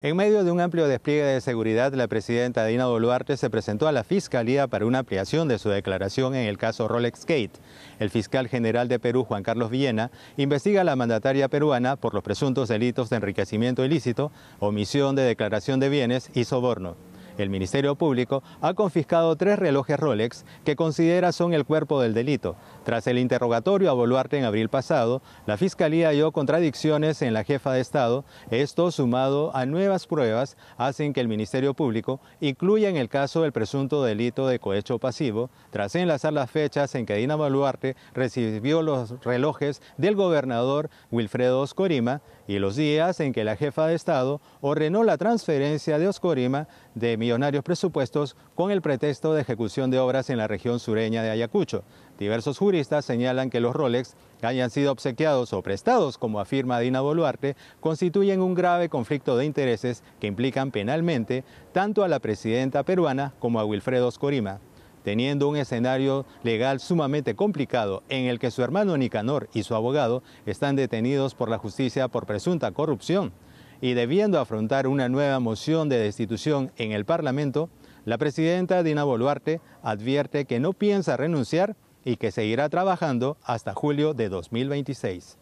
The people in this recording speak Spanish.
En medio de un amplio despliegue de seguridad, la presidenta Dina Boluarte se presentó a la Fiscalía para una ampliación de su declaración en el caso Rolex Gate. El fiscal general de Perú, Juan Carlos Villena, investiga a la mandataria peruana por los presuntos delitos de enriquecimiento ilícito, omisión de declaración de bienes y soborno. El Ministerio Público ha confiscado tres relojes Rolex que considera son el cuerpo del delito. Tras el interrogatorio a Boluarte en abril pasado, la Fiscalía halló contradicciones en la jefa de Estado. Esto, sumado a nuevas pruebas, hacen que el Ministerio Público incluya en el caso el presunto delito de cohecho pasivo, tras enlazar las fechas en que Dina Boluarte recibió los relojes del gobernador Wilfredo Oscorima y los días en que la jefa de Estado ordenó la transferencia de Oscorima de millonarios presupuestos con el pretexto de ejecución de obras en la región sureña de Ayacucho. Diversos juristas señalan que los Rolex que hayan sido obsequiados o prestados, como afirma Dina Boluarte, constituyen un grave conflicto de intereses que implican penalmente tanto a la presidenta peruana como a Wilfredo Scorima teniendo un escenario legal sumamente complicado en el que su hermano Nicanor y su abogado están detenidos por la justicia por presunta corrupción y debiendo afrontar una nueva moción de destitución en el Parlamento, la presidenta Dina Boluarte advierte que no piensa renunciar y que seguirá trabajando hasta julio de 2026.